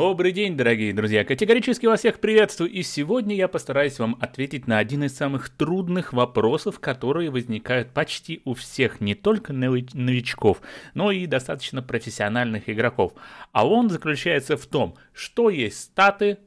Добрый день, дорогие друзья! Категорически вас всех приветствую, и сегодня я постараюсь вам ответить на один из самых трудных вопросов, которые возникают почти у всех, не только новичков, но и достаточно профессиональных игроков. А он заключается в том, что есть статы,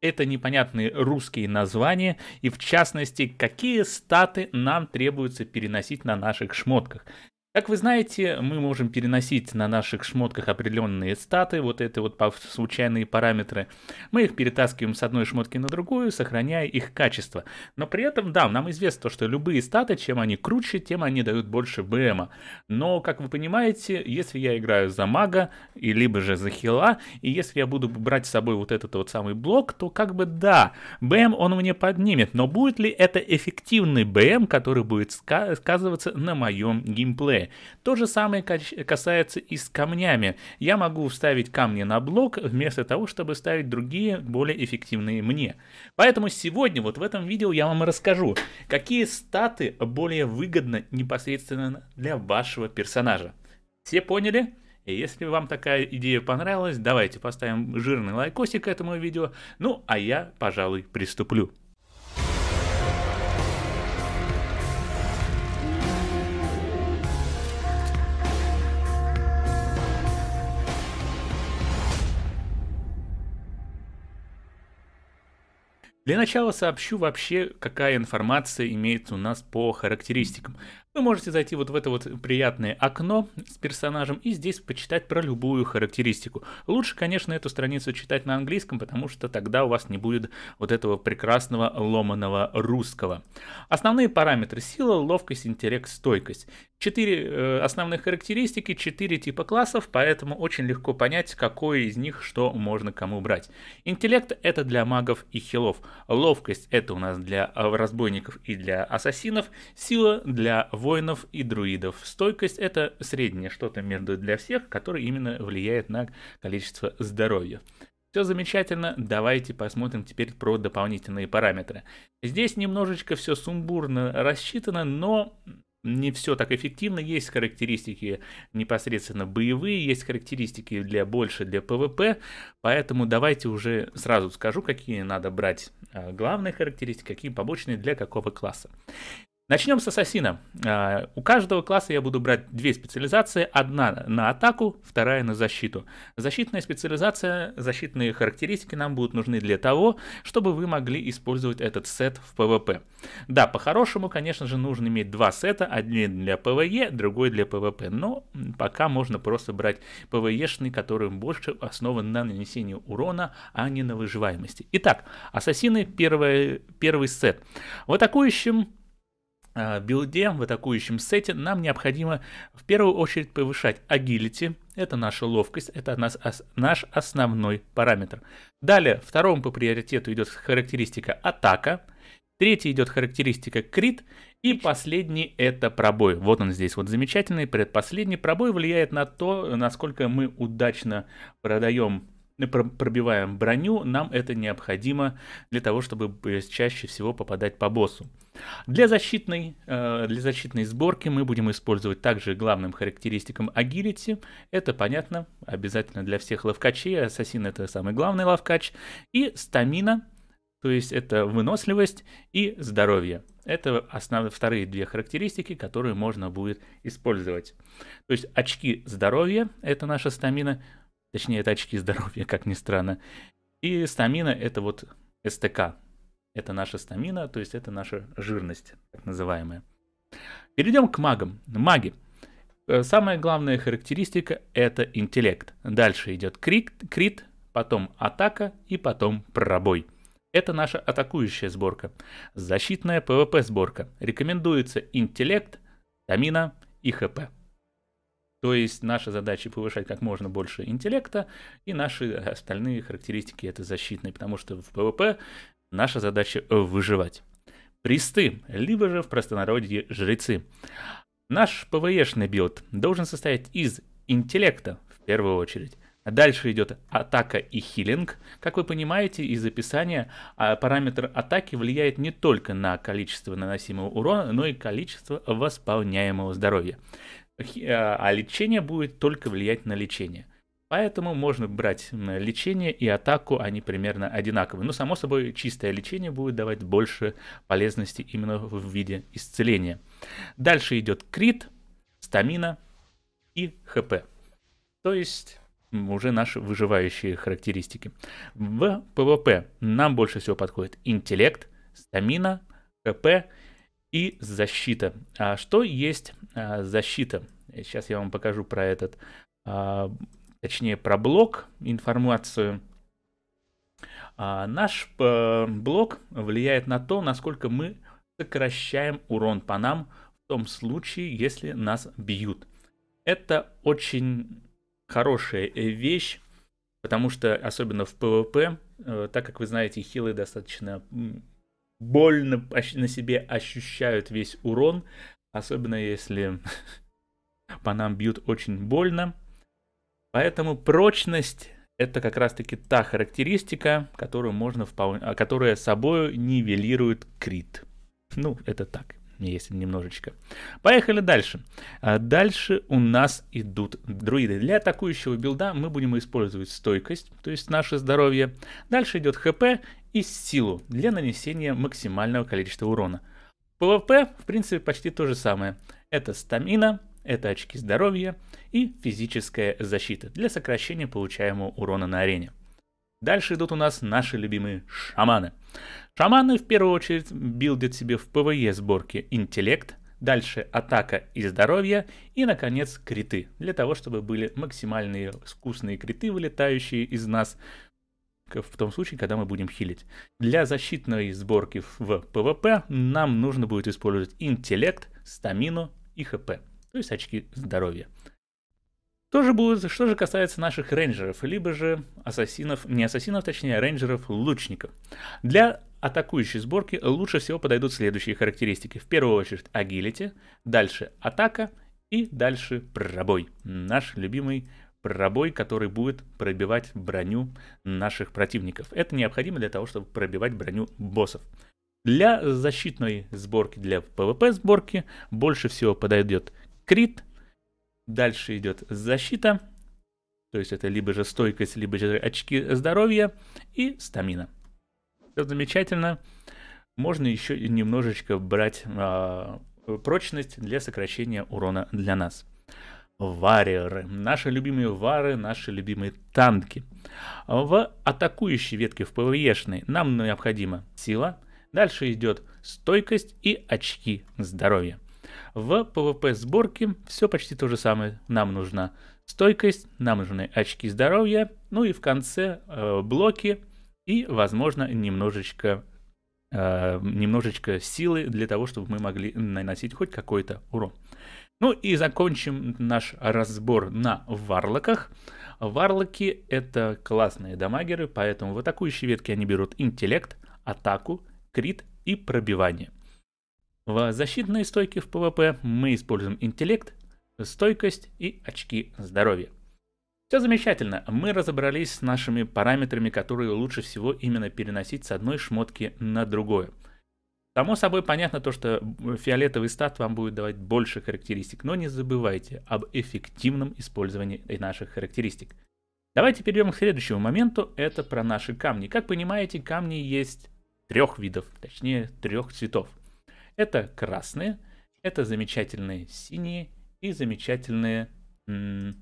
это непонятные русские названия и в частности, какие статы нам требуется переносить на наших шмотках. Как вы знаете, мы можем переносить на наших шмотках определенные статы, вот эти вот случайные параметры. Мы их перетаскиваем с одной шмотки на другую, сохраняя их качество. Но при этом, да, нам известно, что любые статы, чем они круче, тем они дают больше БМа. Но, как вы понимаете, если я играю за мага, и либо же за хила, и если я буду брать с собой вот этот вот самый блок, то как бы да, БМ он мне поднимет. Но будет ли это эффективный БМ, который будет сказываться на моем геймплее? шее. То же самое касается и с камнями. Я могу вставить камни на блок вместо того, чтобы ставить другие, более эффективные мне. Поэтому сегодня вот в этом видео я вам расскажу, какие статы более выгодны непосредственно для вашего персонажа. Все поняли? если вам такая идея понравилась, давайте поставим жирный лайкосик этому видео. Ну, а я, пожалуй, приступлю. Для начала сообщу вообще, какая информация имеется у нас по характеристикам. Вы можете зайти вот в это вот приятное окно с персонажем и здесь почитать про любую характеристику. Лучше, конечно, эту страницу читать на английском, потому что тогда у вас не будет вот этого прекрасного ломаного русского. Основные параметры – сила, ловкость, интеллект, стойкость. Четыре э, основных характеристики, четыре типа классов, поэтому очень легко понять, какой из них что можно кому брать. Интеллект – это для магов и хилов. Ловкость – это у нас для э, разбойников и для ассасинов. Сила – для воинов и друидов. Стойкость это среднее что-то между для всех, которое именно влияет на количество здоровья. Все замечательно, давайте посмотрим теперь про дополнительные параметры. Здесь немножечко все сумбурно рассчитано, но не все так эффективно. Есть характеристики непосредственно боевые, есть характеристики для больше для ПВП, поэтому давайте уже сразу скажу, какие надо брать а, главные характеристики, какие побочные для какого класса. Начнем с ассасина. А, у каждого класса я буду брать две специализации. Одна на атаку, вторая на защиту. Защитная специализация, защитные характеристики нам будут нужны для того, чтобы вы могли использовать этот сет в ПВП. Да, по-хорошему, конечно же, нужно иметь два сета. Один для ПВЕ, другой для ПВП. Но пока можно просто брать ПВЕшный, который больше основан на нанесении урона, а не на выживаемости. Итак, ассасины первый, первый сет. В атакующем Э, билде, в атакующем сете, нам необходимо в первую очередь повышать agility, это наша ловкость, это наш основной параметр. Далее, вторым по приоритету идет характеристика атака, третий идет характеристика крит, и последний это пробой. Вот он здесь вот замечательный, предпоследний пробой влияет на то, насколько мы удачно продаем пробиваем броню, нам это необходимо для того, чтобы э, чаще всего попадать по боссу. Для защитной, э, для защитной сборки мы будем использовать также главным характеристикам агилити. Это понятно, обязательно для всех ловкачей. Ассасин это самый главный ловкач. И стамина, то есть это выносливость и здоровье. Это основ... вторые две характеристики, которые можно будет использовать. То есть очки здоровья, это наша стамина, Точнее, это очки здоровья, как ни странно. И стамина это вот СТК. Это наша стамина, то есть это наша жирность, так называемая. Перейдем к магам. Маги. Э, самая главная характеристика это интеллект. Дальше идет крит, крит, потом атака и потом пробой. Это наша атакующая сборка. Защитная ПВП сборка. Рекомендуется интеллект, стамина и ХП. То есть наша задача повышать как можно больше интеллекта, и наши остальные характеристики это защитные, потому что в ПВП наша задача выживать. Присты, либо же в простонародье жрецы. Наш ПВЕшный билд должен состоять из интеллекта в первую очередь. Дальше идет атака и хилинг. Как вы понимаете из описания, а, параметр атаки влияет не только на количество наносимого урона, но и количество восполняемого здоровья. Э, а лечение будет только влиять на лечение. Поэтому можно брать лечение и атаку, они примерно одинаковые. Но, само собой, чистое лечение будет давать больше полезности именно в виде исцеления. Дальше идет крит, стамина и хп. То есть уже наши выживающие характеристики. В ПВП нам больше всего подходит интеллект, стамина, хп и защита. А что есть а, защита? Сейчас я вам покажу про этот, а, точнее про блок информацию. А, наш а, блок влияет на то, насколько мы сокращаем урон по нам в том случае, если нас бьют. Это очень хорошая э, вещь, потому что особенно в ПВП, э, так как вы знаете, хилы достаточно больно на себе ощущают весь урон, особенно если по нам бьют очень больно. Поэтому прочность это как раз таки та характеристика, которую можно вполне, а, которая собой нивелирует крит. Ну, это так, если немножечко. Поехали дальше. А дальше у нас идут друиды. Для атакующего билда мы будем использовать стойкость, то есть наше здоровье. Дальше идет хп и силу для нанесения максимального количества урона. ПВП в принципе, почти то же самое. Это стамина, это очки здоровья и физическая защита для сокращения получаемого урона на арене. Дальше идут у нас наши любимые шаманы. Шаманы в первую очередь билдят себе в ПВЕ сборке интеллект, дальше атака и здоровье, и, наконец, криты, для того, чтобы были максимальные вкусные криты, вылетающие из нас, в том случае, когда мы будем хилить. Для защитной сборки в ПВП нам нужно будет использовать интеллект, стамину и хп, то есть очки здоровья. То же будет, что же касается наших рейнджеров, либо же ассасинов, не ассасинов, точнее, а рейнджеров-лучников. Для атакующей сборки лучше всего подойдут следующие характеристики. В первую очередь агилити, дальше атака и дальше пробой. Наш любимый пробой, который будет пробивать броню наших противников. Это необходимо для того, чтобы пробивать броню боссов. Для защитной сборки, для ПВП сборки больше всего подойдет крит, дальше идет защита, то есть это либо же стойкость, либо же очки здоровья и стамина. Все замечательно. Можно еще немножечко брать э, прочность для сокращения урона для нас варьеры, наши любимые вары, наши любимые танки. В атакующей ветке, в ПВЕшной, нам необходима сила, дальше идет стойкость и очки здоровья. В ПВП сборке все почти то же самое. Нам нужна стойкость, нам нужны очки здоровья, ну и в конце э, блоки и, возможно, немножечко, э, немножечко силы для того, чтобы мы могли наносить хоть какой-то урон. Ну и закончим наш разбор на варлоках. Варлоки это классные дамагеры, поэтому в атакующей ветке они берут интеллект, атаку, крит и пробивание. В защитной стойке в ПВП мы используем интеллект, стойкость и очки здоровья. Все замечательно, мы разобрались с нашими параметрами, которые лучше всего именно переносить с одной шмотки на другую – Само собой понятно то, что э, фиолетовый стат вам будет давать больше характеристик, но не забывайте об эффективном использовании наших характеристик. Давайте перейдем к следующему моменту, это про наши камни. Как понимаете, камни есть трех видов, точнее трех цветов. Это красные, это замечательные синие и замечательные м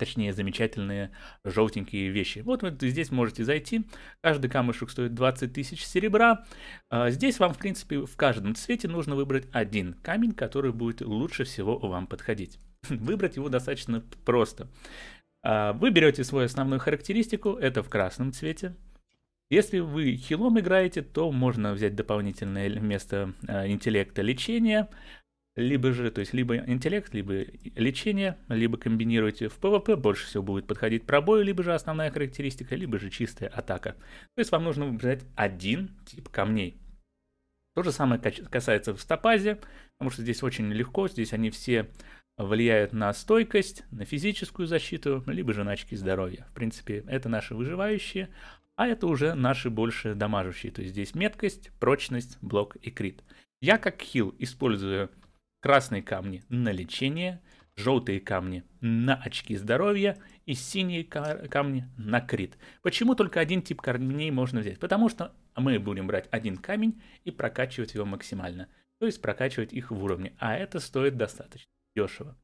точнее замечательные желтенькие вещи. Вот вы здесь можете зайти, каждый камушек стоит 20 тысяч серебра. А, здесь вам, в принципе, в каждом цвете нужно выбрать один камень, который будет лучше всего вам подходить. Выбрать его достаточно просто. А, вы берете свою основную характеристику, это в красном цвете, если вы хилом играете, то можно взять дополнительное место а, интеллекта лечения, либо же, то есть либо интеллект, либо лечение, либо комбинируете. В PvP больше всего будет подходить пробой, либо же основная характеристика, либо же чистая атака. То есть вам нужно выбирать один тип камней. То же самое касается в стопазе, потому что здесь очень легко, здесь они все влияют на стойкость, на физическую защиту, либо же на очки здоровья. В принципе, это наши выживающие, а это уже наши больше дамажущие. То есть здесь меткость, прочность, блок и крит. Я как хил использую Красные камни на лечение, желтые камни на очки здоровья и синие камни на крит. Почему только один тип камней можно взять? Потому что мы будем брать один камень и прокачивать его максимально. То есть прокачивать их в уровне, а это стоит достаточно дешево.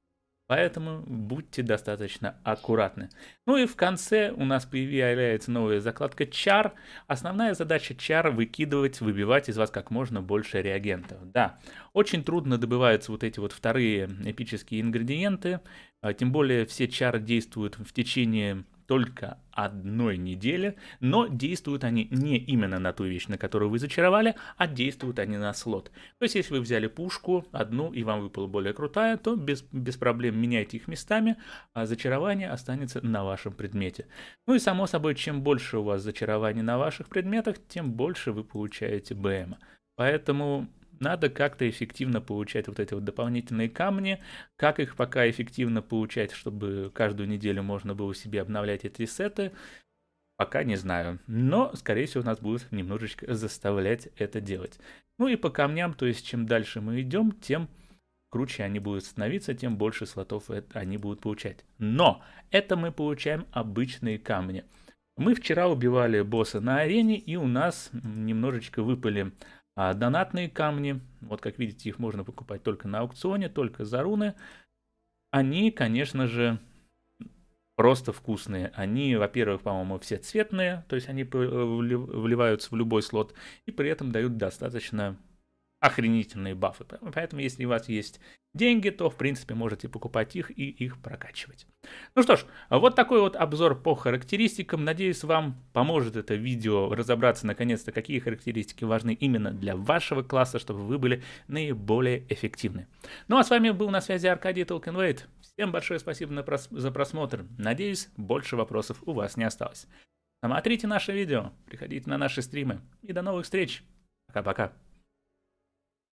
Поэтому будьте достаточно аккуратны. Ну и в конце у нас появляется новая закладка чар. Основная задача чар выкидывать, выбивать из вас как можно больше реагентов. Да, очень трудно добываются вот эти вот вторые эпические ингредиенты. А тем более все чары действуют в течение только одной недели, но действуют они не именно на ту вещь, на которую вы зачаровали, а действуют они на слот. То есть, если вы взяли пушку одну и вам выпала более крутая, то без, без проблем меняйте их местами, а зачарование останется на вашем предмете. Ну и само собой, чем больше у вас зачарований на ваших предметах, тем больше вы получаете БМ. Поэтому надо как-то эффективно получать вот эти вот дополнительные камни. Как их пока эффективно получать, чтобы каждую неделю можно было себе обновлять эти сеты, пока не знаю. Но, скорее всего, нас будут немножечко заставлять это делать. Ну и по камням, то есть чем дальше мы идем, тем круче они будут становиться, тем больше слотов э, они будут получать. Но это мы получаем обычные камни. Мы вчера убивали босса на арене, и у нас немножечко выпали а донатные камни, вот как видите, их можно покупать только на аукционе, только за руны. Они, конечно же, просто вкусные. Они, во-первых, по-моему, все цветные, то есть они э, вливаются в любой слот и при этом дают достаточно охренительные бафы. Поэтому, если у вас есть деньги, то, в принципе, можете покупать их и их прокачивать. Ну что ж, вот такой вот обзор по характеристикам. Надеюсь, вам поможет это видео разобраться наконец-то, какие характеристики важны именно для вашего класса, чтобы вы были наиболее эффективны. Ну а с вами был на связи Аркадий Толкенвейт. Всем большое спасибо прос за просмотр. Надеюсь, больше вопросов у вас не осталось. Смотрите наше видео, приходите на наши стримы и до новых встреч. Пока-пока.